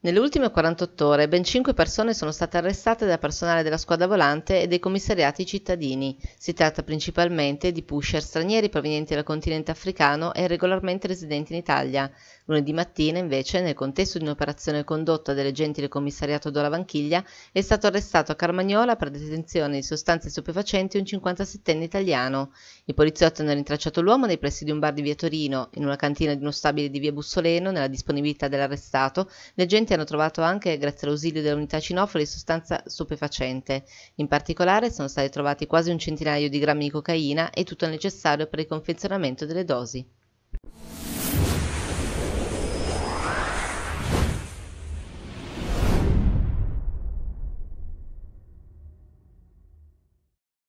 Nelle ultime 48 ore ben 5 persone sono state arrestate da personale della squadra volante e dei commissariati cittadini. Si tratta principalmente di pusher stranieri provenienti dal continente africano e regolarmente residenti in Italia. Lunedì mattina, invece, nel contesto di un'operazione condotta dalle agenti del commissariato Dola Vanchiglia, è stato arrestato a Carmagnola per detenzione di sostanze stupefacenti un 57enne italiano. I poliziotti hanno rintracciato l'uomo nei pressi di un bar di via Torino, in una cantina di uno stabile di via Bussoleno, nella disponibilità dell'arrestato, leggendo inquirenti hanno trovato anche, grazie all'ausilio dell'unità cinofili, sostanza stupefacente. In particolare sono stati trovati quasi un centinaio di grammi di cocaina e tutto il necessario per il confezionamento delle dosi.